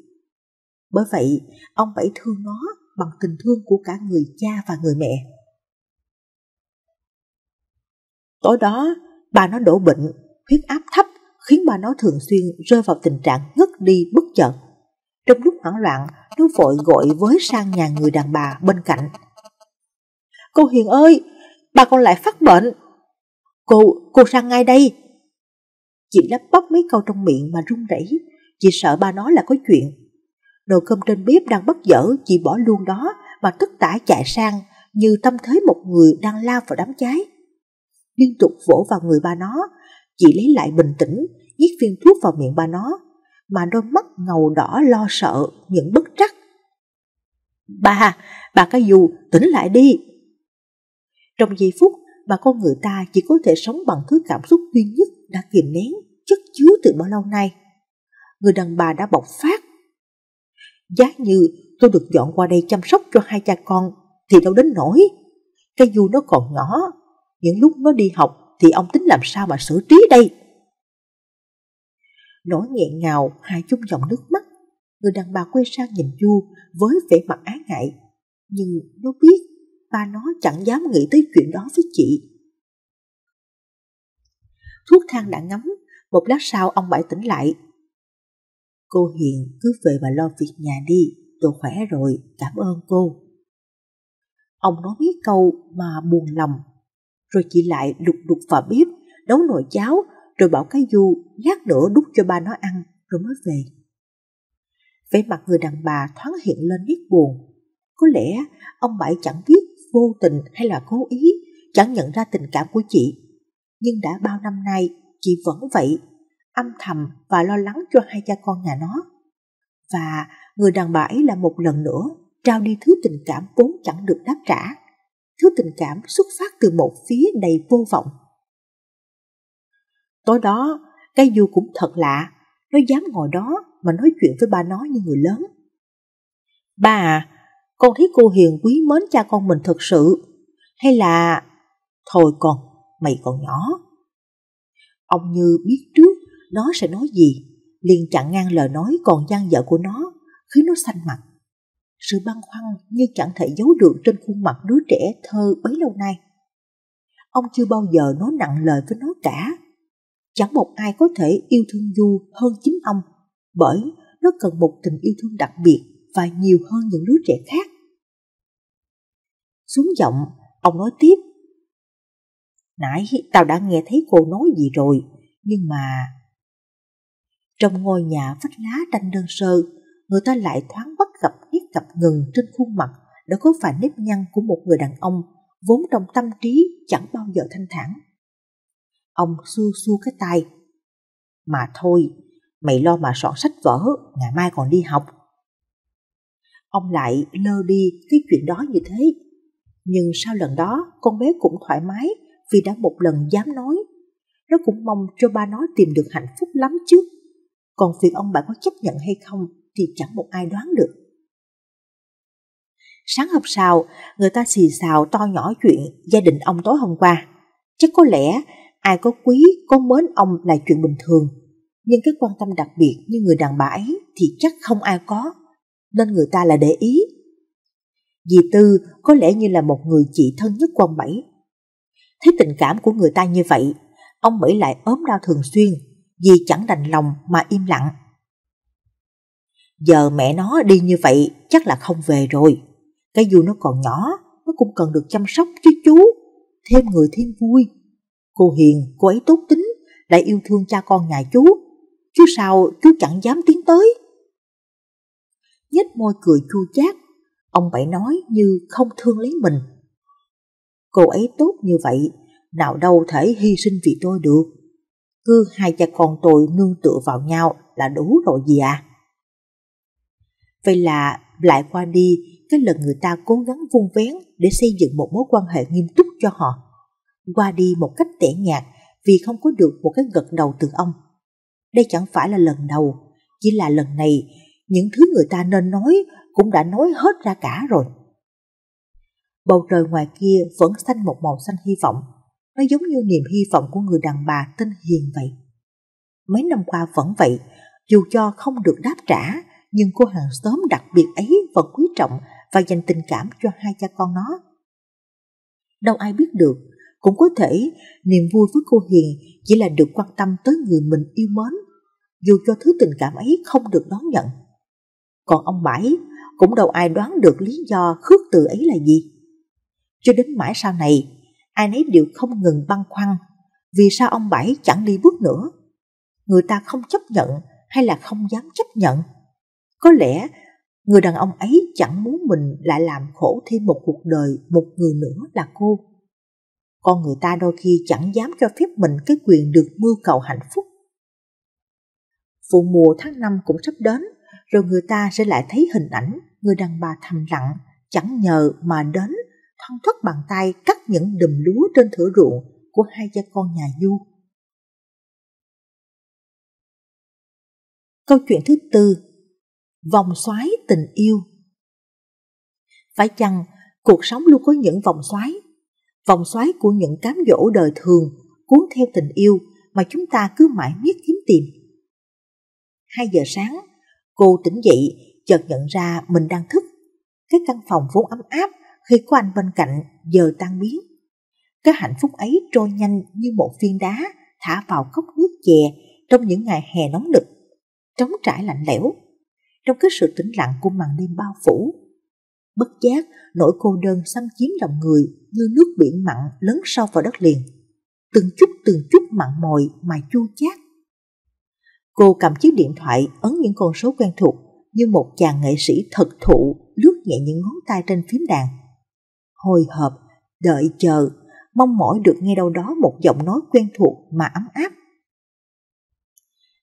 Bởi vậy, ông bảy thương nó bằng tình thương của cả người cha và người mẹ. Tối đó, bà nó đổ bệnh, huyết áp thấp khiến bà nó thường xuyên rơi vào tình trạng ngất đi bất chợt. Trong lúc hoảng loạn, nó vội gọi với sang nhà người đàn bà bên cạnh. Cô Hiền ơi, bà con lại phát bệnh. Cô, cô sang ngay đây. Chị lắp bắp mấy câu trong miệng mà run rẩy, chị sợ bà nó là có chuyện Nồi cơm trên bếp đang bất dở chỉ bỏ luôn đó mà tất tả chạy sang như tâm thế một người đang lao vào đám cháy. Liên tục vỗ vào người ba nó, chị lấy lại bình tĩnh, nhét viên thuốc vào miệng ba nó, mà đôi mắt ngầu đỏ lo sợ, những bất trắc. Ba, bà cái dù, tỉnh lại đi. Trong giây phút bà con người ta chỉ có thể sống bằng thứ cảm xúc duy nhất đã kìm nén, chất chứa từ bao lâu nay. Người đàn bà đã bộc phát Giá như tôi được dọn qua đây chăm sóc cho hai cha con thì đâu đến nổi. Cái du nó còn nhỏ, những lúc nó đi học thì ông tính làm sao mà xử trí đây? Nỗi nghẹn ngào hai chút dòng nước mắt, người đàn bà quay sang nhìn Du với vẻ mặt ái ngại. Nhưng nó biết ba nó chẳng dám nghĩ tới chuyện đó với chị. Thuốc thang đã ngắm, một lát sau ông bãi tỉnh lại, Cô Hiền cứ về mà lo việc nhà đi, tôi khỏe rồi, cảm ơn cô. Ông nói mấy câu mà buồn lòng, rồi chị lại lục đục vào bếp, nấu nồi cháo, rồi bảo cái du lát nữa đút cho ba nó ăn, rồi mới về. Vẻ mặt người đàn bà thoáng hiện lên nét buồn. Có lẽ ông Bảy chẳng biết vô tình hay là cố ý, chẳng nhận ra tình cảm của chị. Nhưng đã bao năm nay, chị vẫn vậy âm thầm và lo lắng cho hai cha con nhà nó. Và người đàn bà ấy là một lần nữa trao đi thứ tình cảm vốn chẳng được đáp trả, thứ tình cảm xuất phát từ một phía đầy vô vọng. Tối đó, cái du cũng thật lạ, nó dám ngồi đó mà nói chuyện với ba nó như người lớn. Ba à, con thấy cô Hiền quý mến cha con mình thật sự, hay là... Thôi con, mày còn nhỏ. Ông Như biết trước nó sẽ nói gì, liền chặn ngang lời nói còn gian dở của nó, khiến nó xanh mặt. Sự băn khoăn như chẳng thể giấu được trên khuôn mặt đứa trẻ thơ bấy lâu nay. Ông chưa bao giờ nói nặng lời với nó cả. Chẳng một ai có thể yêu thương Du hơn chính ông, bởi nó cần một tình yêu thương đặc biệt và nhiều hơn những đứa trẻ khác. Xuống giọng, ông nói tiếp. Nãy tao đã nghe thấy cô nói gì rồi, nhưng mà trong ngôi nhà vách lá tranh đơn sơ, người ta lại thoáng bắt gặp nét gặp ngừng trên khuôn mặt đã có phải nếp nhăn của một người đàn ông vốn trong tâm trí chẳng bao giờ thanh thản. Ông xua xua cái tay. Mà thôi, mày lo mà soạn sách vở, ngày mai còn đi học. Ông lại lơ đi cái chuyện đó như thế. Nhưng sau lần đó, con bé cũng thoải mái vì đã một lần dám nói. Nó cũng mong cho ba nó tìm được hạnh phúc lắm chứ còn việc ông bà có chấp nhận hay không thì chẳng một ai đoán được. Sáng hôm sau, người ta xì xào to nhỏ chuyện gia đình ông tối hôm qua. chắc có lẽ ai có quý, có mến ông là chuyện bình thường. Nhưng cái quan tâm đặc biệt như người đàn bà ấy thì chắc không ai có, nên người ta là để ý. Dì Tư có lẽ như là một người chị thân nhất quan Bảy. Thấy tình cảm của người ta như vậy, ông Bảy lại ốm đau thường xuyên vì chẳng đành lòng mà im lặng. Giờ mẹ nó đi như vậy chắc là không về rồi. Cái dù nó còn nhỏ, nó cũng cần được chăm sóc chứ chú. Thêm người thêm vui. Cô Hiền, cô ấy tốt tính, lại yêu thương cha con nhà chú. Chứ sao chú chẳng dám tiến tới. Nhếch môi cười chua chát, ông bảy nói như không thương lấy mình. Cô ấy tốt như vậy, nào đâu thể hy sinh vì tôi được cứ hai cha con tôi nương tựa vào nhau là đủ rồi gì à? Vậy là lại qua đi, cái lần người ta cố gắng vung vén để xây dựng một mối quan hệ nghiêm túc cho họ. Qua đi một cách tẻ nhạt vì không có được một cái gật đầu từ ông. Đây chẳng phải là lần đầu, chỉ là lần này những thứ người ta nên nói cũng đã nói hết ra cả rồi. Bầu trời ngoài kia vẫn xanh một màu xanh hy vọng, nó giống như niềm hy vọng của người đàn bà tên Hiền vậy. Mấy năm qua vẫn vậy, dù cho không được đáp trả, nhưng cô hàng xóm đặc biệt ấy vẫn quý trọng và dành tình cảm cho hai cha con nó. Đâu ai biết được, cũng có thể niềm vui với cô Hiền chỉ là được quan tâm tới người mình yêu mến, dù cho thứ tình cảm ấy không được đón nhận. Còn ông Bảy cũng đâu ai đoán được lý do khước từ ấy là gì. Cho đến mãi sau này, ai nấy đều không ngừng băn khoăn, vì sao ông Bảy chẳng đi bước nữa? Người ta không chấp nhận hay là không dám chấp nhận? Có lẽ người đàn ông ấy chẳng muốn mình lại làm khổ thêm một cuộc đời một người nữa là cô. Con người ta đôi khi chẳng dám cho phép mình cái quyền được mưu cầu hạnh phúc. Vụ mùa tháng năm cũng sắp đến, rồi người ta sẽ lại thấy hình ảnh người đàn bà thầm lặng, chẳng nhờ mà đến thong thất bàn tay cắt những đùm lúa trên thửa ruộng của hai cha con nhà Du. Câu chuyện thứ tư Vòng xoáy tình yêu Phải chăng cuộc sống luôn có những vòng xoáy Vòng xoáy của những cám dỗ đời thường cuốn theo tình yêu mà chúng ta cứ mãi miết kiếm tìm. Hai giờ sáng, cô tỉnh dậy chợt nhận ra mình đang thức. Cái căn phòng vốn ấm áp khi có anh bên cạnh giờ tan biến. Cái hạnh phúc ấy trôi nhanh như một viên đá thả vào cốc nước chè trong những ngày hè nóng nực, trống trải lạnh lẽo, trong cái sự tĩnh lặng của màn đêm bao phủ. Bất giác, nỗi cô đơn xâm chiếm lòng người như nước biển mặn lấn sâu vào đất liền. Từng chút từng chút mặn mòi mà chua chát. Cô cầm chiếc điện thoại ấn những con số quen thuộc như một chàng nghệ sĩ thật thụ lướt nhẹ những ngón tay trên phím đàn hồi hộp, đợi chờ, mong mỏi được nghe đâu đó một giọng nói quen thuộc mà ấm áp.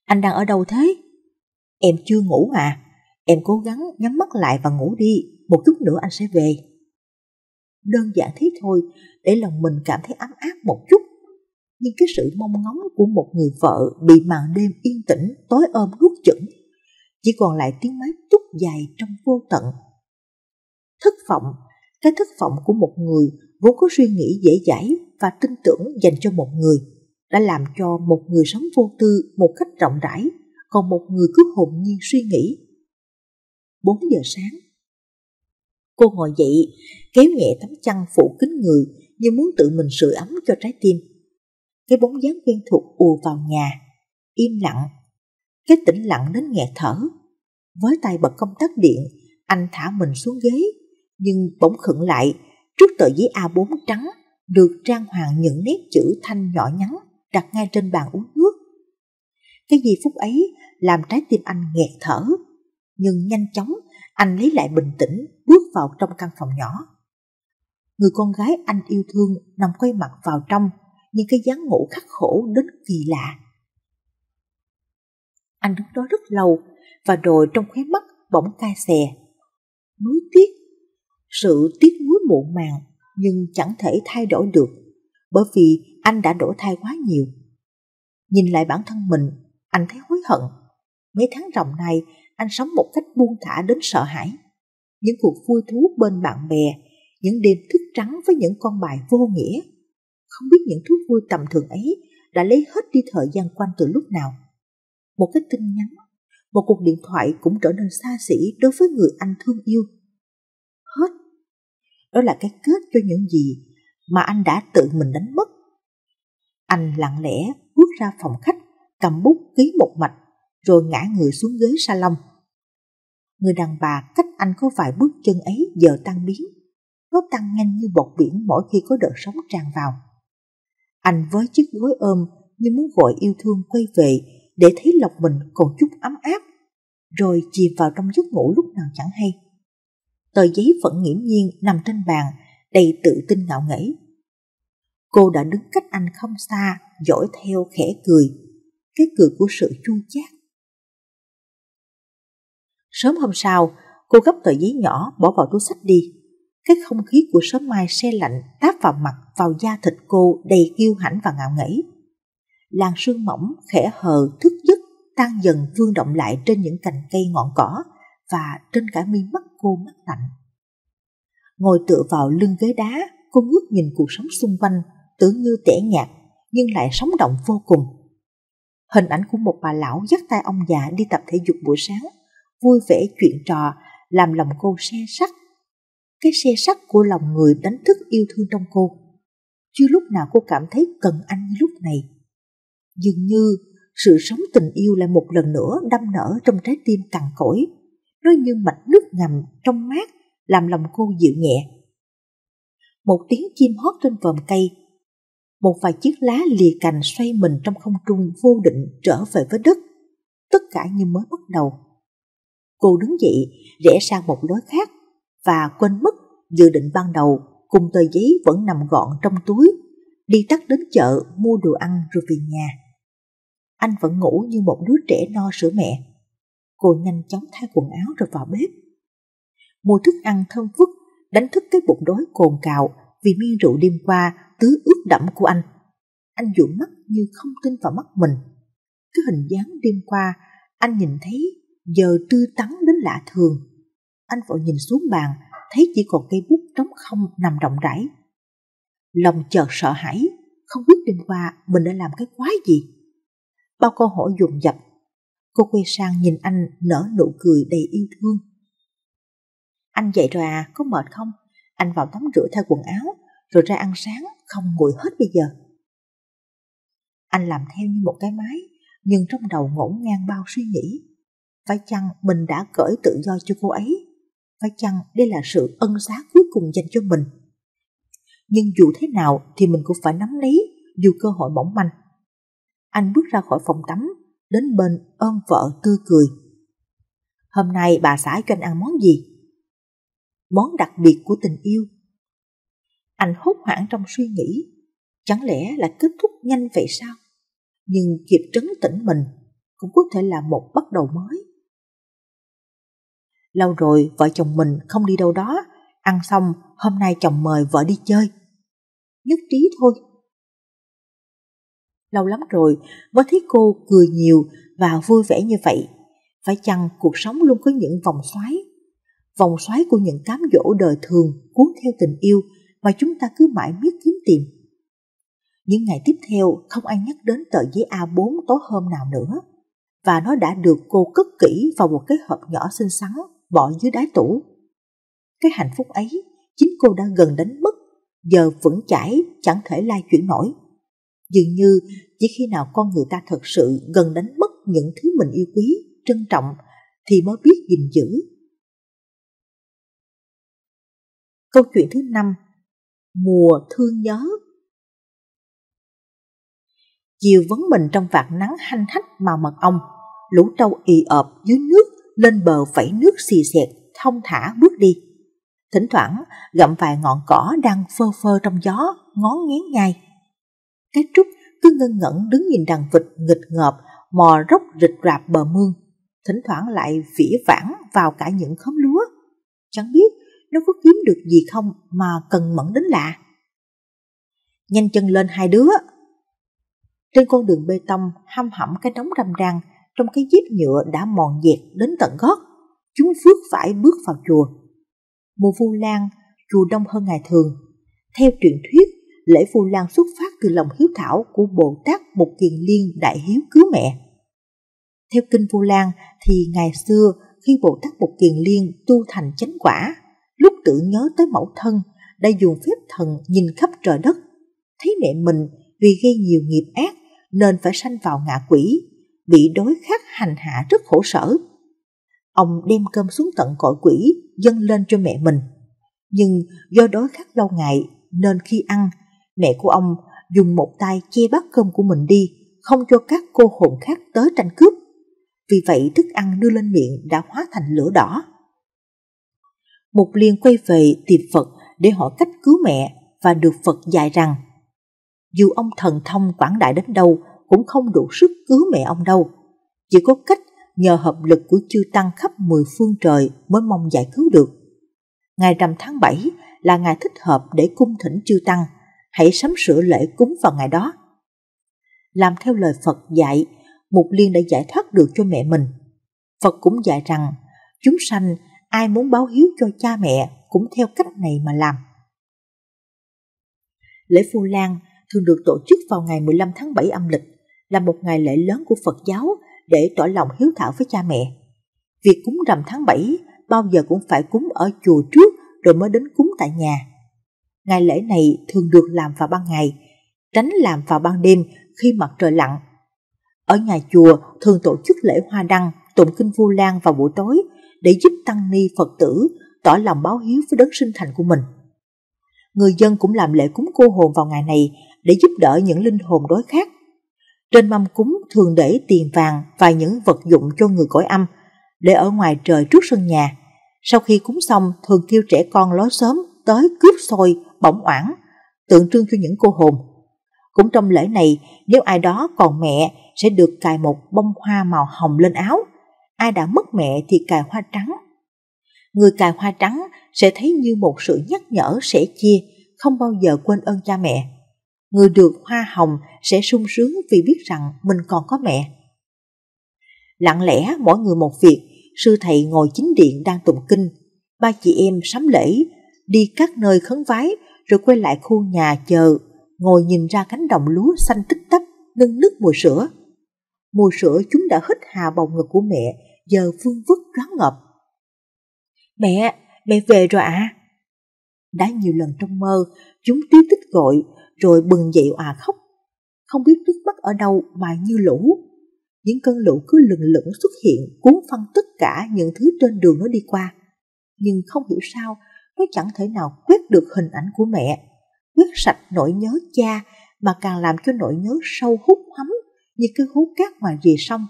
Anh đang ở đâu thế? Em chưa ngủ à? Em cố gắng nhắm mắt lại và ngủ đi, một chút nữa anh sẽ về. Đơn giản thế thôi, để lòng mình cảm thấy ấm áp một chút. Nhưng cái sự mong ngóng của một người vợ bị màn đêm yên tĩnh, tối ôm nuốt chửng, chỉ còn lại tiếng máy túc dài trong vô tận. Thất vọng cái thất vọng của một người vốn có suy nghĩ dễ dãi và tin tưởng dành cho một người đã làm cho một người sống vô tư một cách rộng rãi còn một người cứ hồn nhiên suy nghĩ 4 giờ sáng cô ngồi dậy kéo nhẹ tấm chăn phủ kín người như muốn tự mình sưởi ấm cho trái tim cái bóng dáng quen thuộc ùa vào nhà im lặng cái tĩnh lặng đến nghẹt thở với tay bật công tắc điện anh thả mình xuống ghế nhưng bỗng khựng lại trước tờ giấy A4 trắng được trang hoàng những nét chữ thanh nhỏ nhắn đặt ngay trên bàn uống nước. Cái gì phút ấy làm trái tim anh nghẹt thở, nhưng nhanh chóng anh lấy lại bình tĩnh bước vào trong căn phòng nhỏ. Người con gái anh yêu thương nằm quay mặt vào trong, nhưng cái dáng ngủ khắc khổ đến kỳ lạ. Anh đứng đó rất lâu và rồi trong khóe mắt bỗng cay xè. núi tuyết sự tiếc nuối muộn màng nhưng chẳng thể thay đổi được bởi vì anh đã đổi thay quá nhiều. Nhìn lại bản thân mình, anh thấy hối hận. Mấy tháng ròng này, anh sống một cách buông thả đến sợ hãi. Những cuộc vui thú bên bạn bè, những đêm thức trắng với những con bài vô nghĩa. Không biết những thú vui tầm thường ấy đã lấy hết đi thời gian quanh từ lúc nào. Một cái tin nhắn, một cuộc điện thoại cũng trở nên xa xỉ đối với người anh thương yêu đó là cái kết cho những gì mà anh đã tự mình đánh mất. Anh lặng lẽ bước ra phòng khách, cầm bút ký một mạch, rồi ngã người xuống ghế salon. Người đàn bà cách anh có vài bước chân ấy giờ tan biến. Nó tăng nhanh như bọt biển mỗi khi có đợt sóng tràn vào. Anh với chiếc gối ôm như muốn gọi yêu thương quay về để thấy lòng mình còn chút ấm áp, rồi chìm vào trong giấc ngủ lúc nào chẳng hay tờ giấy vẫn nghiễm nhiên nằm trên bàn, đầy tự tin ngạo nghễ. Cô đã đứng cách anh không xa, dõi theo khẽ cười, cái cười của sự chua chát. Sớm hôm sau, cô gấp tờ giấy nhỏ bỏ vào túi sách đi. Cái không khí của sớm mai se lạnh táp vào mặt, vào da thịt cô đầy kiêu hãnh và ngạo nghễ. Làn sương mỏng khẽ hờ thức giấc tan dần vương động lại trên những cành cây ngọn cỏ và trên cả mi mắt cô mắt lạnh. Ngồi tựa vào lưng ghế đá, cô ngước nhìn cuộc sống xung quanh, tưởng như tẻ nhạt, nhưng lại sống động vô cùng. Hình ảnh của một bà lão dắt tay ông già đi tập thể dục buổi sáng, vui vẻ chuyện trò, làm lòng cô xe sắc. Cái xe sắc của lòng người đánh thức yêu thương trong cô. Chưa lúc nào cô cảm thấy cần anh như lúc này. Dường như sự sống tình yêu lại một lần nữa đâm nở trong trái tim cằn cỗi nó như mạch nước ngầm trong mát làm lòng cô dịu nhẹ một tiếng chim hót trên vòm cây một vài chiếc lá lìa cành xoay mình trong không trung vô định trở về với đất tất cả như mới bắt đầu cô đứng dậy rẽ sang một lối khác và quên mất dự định ban đầu cùng tờ giấy vẫn nằm gọn trong túi đi tắt đến chợ mua đồ ăn rồi về nhà anh vẫn ngủ như một đứa trẻ no sữa mẹ Cô nhanh chóng thay quần áo rồi vào bếp. mùi thức ăn thơm phức, đánh thức cái bụng đói cồn cào vì miên rượu đêm qua tứ ướt đẫm của anh. Anh dụi mắt như không tin vào mắt mình. Cái hình dáng đêm qua, anh nhìn thấy giờ tư tắn đến lạ thường. Anh vội nhìn xuống bàn, thấy chỉ còn cây bút trống không nằm rộng rãi. Lòng chợt sợ hãi, không biết đêm qua mình đã làm cái quái gì. Bao câu hỏi dồn dập Cô quay sang nhìn anh nở nụ cười đầy yêu thương. Anh dậy rồi à, có mệt không? Anh vào tắm rửa thay quần áo, rồi ra ăn sáng, không ngồi hết bây giờ. Anh làm theo như một cái máy, nhưng trong đầu ngổn ngang bao suy nghĩ. Phải chăng mình đã cởi tự do cho cô ấy? Phải chăng đây là sự ân xá cuối cùng dành cho mình? Nhưng dù thế nào thì mình cũng phải nắm lấy dù cơ hội mỏng manh. Anh bước ra khỏi phòng tắm đến bên ôm vợ tươi cười. Hôm nay bà xã cho anh ăn món gì? Món đặc biệt của tình yêu. Anh hốt hoảng trong suy nghĩ, chẳng lẽ là kết thúc nhanh vậy sao? Nhưng kịp trấn tĩnh mình cũng có thể là một bắt đầu mới. Lâu rồi vợ chồng mình không đi đâu đó, ăn xong hôm nay chồng mời vợ đi chơi. Nhất trí thôi Lâu lắm rồi mới thấy cô cười nhiều và vui vẻ như vậy. Phải chăng cuộc sống luôn có những vòng xoáy? Vòng xoáy của những cám dỗ đời thường cuốn theo tình yêu mà chúng ta cứ mãi miết kiếm tìm. Những ngày tiếp theo không ai nhắc đến tờ giấy A4 tối hôm nào nữa và nó đã được cô cất kỹ vào một cái hộp nhỏ xinh xắn bỏ dưới đáy tủ. Cái hạnh phúc ấy chính cô đã gần đánh mất giờ vẫn chảy chẳng thể lai chuyển nổi. Dường như chỉ khi nào con người ta thật sự gần đánh mất những thứ mình yêu quý, trân trọng thì mới biết gìn giữ. Câu chuyện thứ năm Mùa thương nhớ Chiều vấn mình trong vạt nắng hanh hách màu mật ong, lũ trâu ì ợp dưới nước lên bờ vẫy nước xì xẹt, thông thả bước đi. Thỉnh thoảng gặm vài ngọn cỏ đang phơ phơ trong gió, ngón nghiến nhai. Cái trúc cứ ngân ngẩn đứng nhìn đàn vịt nghịch ngợp, mò róc rịch rạp bờ mương, thỉnh thoảng lại vỉa vãng vào cả những khóm lúa. Chẳng biết nó có kiếm được gì không mà cần mẫn đến lạ. Nhanh chân lên hai đứa. Trên con đường bê tông hăm hẩm cái nóng rầm răng trong cái dép nhựa đã mòn dẹt đến tận gót. Chúng phước phải bước vào chùa. Mùa vu lan, chùa đông hơn ngày thường. Theo truyền thuyết, lễ Vu Lan xuất phát từ lòng hiếu thảo của Bồ Tát Mục Kiền Liên Đại Hiếu Cứu Mẹ. Theo Kinh Vu Lan thì ngày xưa khi Bồ Tát Mục Kiền Liên tu thành chánh quả, lúc tự nhớ tới mẫu thân đã dùng phép thần nhìn khắp trời đất, thấy mẹ mình vì gây nhiều nghiệp ác nên phải sanh vào ngạ quỷ, bị đối khắc hành hạ rất khổ sở. Ông đem cơm xuống tận cõi quỷ dâng lên cho mẹ mình. Nhưng do đối khắc lâu ngày nên khi ăn Mẹ của ông dùng một tay che bát cơm của mình đi, không cho các cô hồn khác tới tranh cướp. Vì vậy thức ăn đưa lên miệng đã hóa thành lửa đỏ. Mục liền quay về tìm Phật để hỏi cách cứu mẹ và được Phật dạy rằng dù ông thần thông quảng đại đến đâu cũng không đủ sức cứu mẹ ông đâu. Chỉ có cách nhờ hợp lực của chư tăng khắp mười phương trời mới mong giải cứu được. Ngày rằm tháng 7 là ngày thích hợp để cung thỉnh chư tăng – hãy sắm sửa lễ cúng vào ngày đó. Làm theo lời Phật dạy, Mục Liên đã giải thoát được cho mẹ mình. Phật cũng dạy rằng, chúng sanh ai muốn báo hiếu cho cha mẹ cũng theo cách này mà làm. Lễ phu Lan thường được tổ chức vào ngày 15 tháng 7 âm lịch, là một ngày lễ lớn của Phật giáo để tỏ lòng hiếu thảo với cha mẹ. Việc cúng rằm tháng 7 bao giờ cũng phải cúng ở chùa trước rồi mới đến cúng tại nhà ngày lễ này thường được làm vào ban ngày, tránh làm vào ban đêm khi mặt trời lặn. Ở nhà chùa thường tổ chức lễ hoa đăng, tụng kinh Vu Lan vào buổi tối để giúp tăng ni Phật tử tỏ lòng báo hiếu với đấng sinh thành của mình. Người dân cũng làm lễ cúng cô hồn vào ngày này để giúp đỡ những linh hồn đói khát. Trên mâm cúng thường để tiền vàng và những vật dụng cho người cõi âm để ở ngoài trời trước sân nhà. Sau khi cúng xong thường kêu trẻ con ló sớm tới cướp xôi bỗng oảng, tượng trưng cho những cô hồn. Cũng trong lễ này, nếu ai đó còn mẹ sẽ được cài một bông hoa màu hồng lên áo, ai đã mất mẹ thì cài hoa trắng. Người cài hoa trắng sẽ thấy như một sự nhắc nhở sẻ chia, không bao giờ quên ơn cha mẹ. Người được hoa hồng sẽ sung sướng vì biết rằng mình còn có mẹ. Lặng lẽ mỗi người một việc, sư thầy ngồi chính điện đang tụng kinh, ba chị em sắm lễ, đi các nơi khấn vái rồi quay lại khu nhà chờ, ngồi nhìn ra cánh đồng lúa xanh tích tắc nâng nước mùa sữa. mùa sữa chúng đã hít hà bầu ngực của mẹ, giờ phương vứt ráng ngập Mẹ, mẹ về rồi à? Đã nhiều lần trong mơ, chúng tí tích gọi, rồi bừng dậy à khóc. Không biết nước mắt ở đâu mà như lũ. Những cơn lũ cứ lừng lửng xuất hiện, cuốn phăng tất cả những thứ trên đường nó đi qua. Nhưng không hiểu sao, nó chẳng thể nào quyết được hình ảnh của mẹ, quyết sạch nỗi nhớ cha mà càng làm cho nỗi nhớ sâu hút hắm như cái hố cát ngoài rìa sông.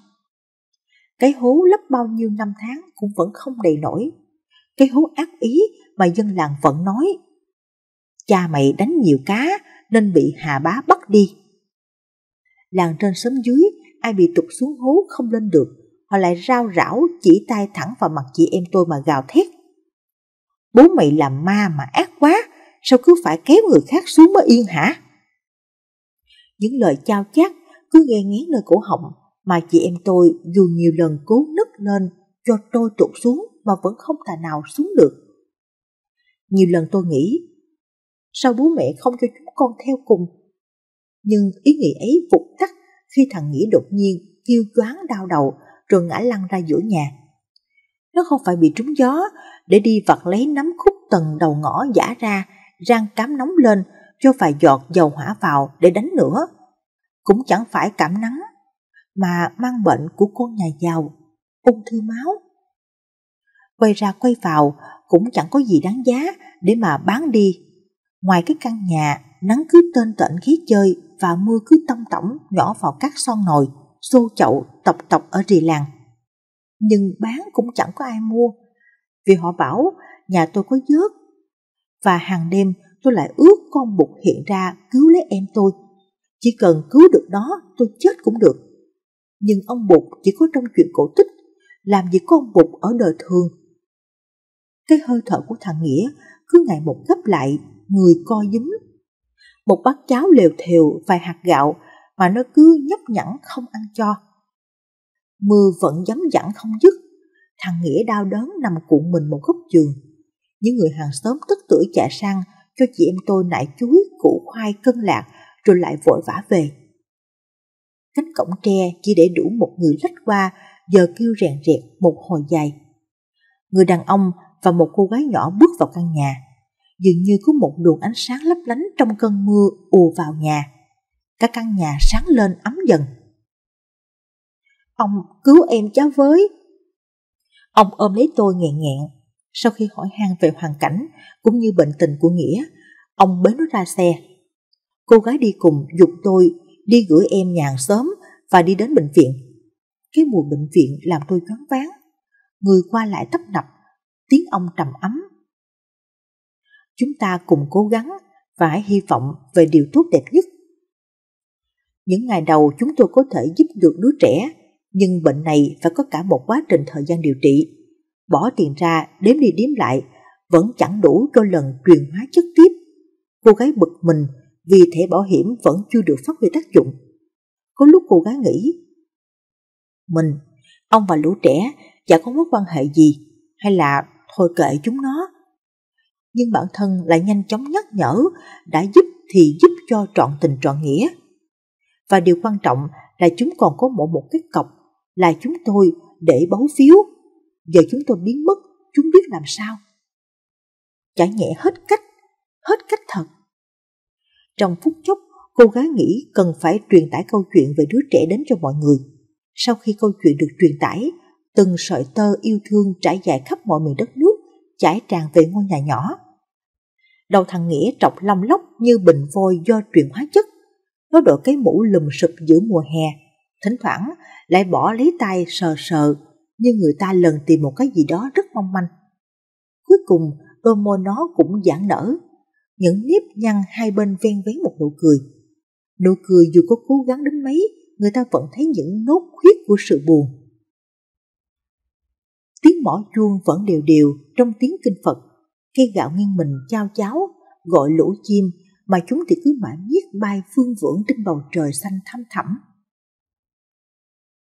Cái hố lấp bao nhiêu năm tháng cũng vẫn không đầy nổi. Cái hố ác ý mà dân làng vẫn nói. Cha mày đánh nhiều cá nên bị hà bá bắt đi. Làng trên xóm dưới, ai bị tụt xuống hố không lên được, họ lại rao rảo chỉ tay thẳng vào mặt chị em tôi mà gào thét. Bố mày làm ma mà ác quá, sao cứ phải kéo người khác xuống mới yên hả? Những lời chao chát cứ nghe ngén nơi cổ họng mà chị em tôi dù nhiều lần cố nứt lên cho tôi tụt xuống mà vẫn không tài nào xuống được. Nhiều lần tôi nghĩ, sao bố mẹ không cho chúng con theo cùng? Nhưng ý nghĩ ấy vụt tắt khi thằng Nghĩa đột nhiên kêu choáng đau đầu rồi ngã lăn ra giữa nhà nó không phải bị trúng gió, để đi vặt lấy nắm khúc tầng đầu ngõ giả ra, rang cám nóng lên, cho vài giọt dầu hỏa vào để đánh nữa. Cũng chẳng phải cảm nắng, mà mang bệnh của con nhà giàu, ung thư máu. Quay ra quay vào cũng chẳng có gì đáng giá để mà bán đi. Ngoài cái căn nhà, nắng cứ tên tận khí chơi và mưa cứ tông tổng nhỏ vào các son nồi, xô chậu, tộc tộc ở rì làng nhưng bán cũng chẳng có ai mua vì họ bảo nhà tôi có dớt và hàng đêm tôi lại ước con bụt hiện ra cứu lấy em tôi chỉ cần cứu được nó tôi chết cũng được nhưng ông bụt chỉ có trong chuyện cổ tích làm gì có ông bụt ở đời thường cái hơi thở của thằng nghĩa cứ ngày một gấp lại người co dính một bát cháo lều thều vài hạt gạo mà nó cứ nhấp nhẵn không ăn cho mưa vẫn dấm dẫn không dứt. Thằng Nghĩa đau đớn nằm cuộn mình một góc giường. Những người hàng xóm tức tuổi chạy sang cho chị em tôi nải chuối, củ khoai, cân lạc rồi lại vội vã về. Cánh cổng tre chỉ để đủ một người lách qua giờ kêu rèn rẹt một hồi dài. Người đàn ông và một cô gái nhỏ bước vào căn nhà. Dường như có một luồng ánh sáng lấp lánh trong cơn mưa ùa vào nhà. Cả căn nhà sáng lên ấm dần. Ông cứu em cháu với. Ông ôm lấy tôi nghẹn nghẹn. Sau khi hỏi han về hoàn cảnh cũng như bệnh tình của Nghĩa, ông bế nó ra xe. Cô gái đi cùng dục tôi đi gửi em nhà sớm và đi đến bệnh viện. Cái mùi bệnh viện làm tôi choáng váng. Người qua lại tấp nập, tiếng ông trầm ấm. Chúng ta cùng cố gắng và hy vọng về điều tốt đẹp nhất. Những ngày đầu chúng tôi có thể giúp được đứa trẻ nhưng bệnh này phải có cả một quá trình thời gian điều trị. Bỏ tiền ra, đếm đi đếm lại, vẫn chẳng đủ cho lần truyền hóa chất tiếp. Cô gái bực mình vì thẻ bảo hiểm vẫn chưa được phát huy tác dụng. Có lúc cô gái nghĩ, mình, ông và lũ trẻ chả có mối quan hệ gì, hay là thôi kệ chúng nó. Nhưng bản thân lại nhanh chóng nhắc nhở, đã giúp thì giúp cho trọn tình trọn nghĩa. Và điều quan trọng là chúng còn có mỗi một cái cọc là chúng tôi để bấu phiếu. Giờ chúng tôi biến mất, chúng biết làm sao. Chả nhẹ hết cách, hết cách thật. Trong phút chốc, cô gái nghĩ cần phải truyền tải câu chuyện về đứa trẻ đến cho mọi người. Sau khi câu chuyện được truyền tải, từng sợi tơ yêu thương trải dài khắp mọi miền đất nước, trải tràn về ngôi nhà nhỏ. Đầu thằng Nghĩa trọc long lóc như bình vôi do truyền hóa chất. Nó đội cái mũ lùm sụp giữa mùa hè thỉnh thoảng lại bỏ lấy tay sờ sờ như người ta lần tìm một cái gì đó rất mong manh. Cuối cùng, đôi môi nó cũng giãn nở, những nếp nhăn hai bên ven vén một nụ cười. Nụ cười dù có cố gắng đến mấy, người ta vẫn thấy những nốt khuyết của sự buồn. Tiếng mỏ chuông vẫn đều đều trong tiếng kinh Phật, cây gạo nghiêng mình chao cháo, gọi lũ chim mà chúng thì cứ mãi miết bay phương vưởng trên bầu trời xanh thăm thẳm.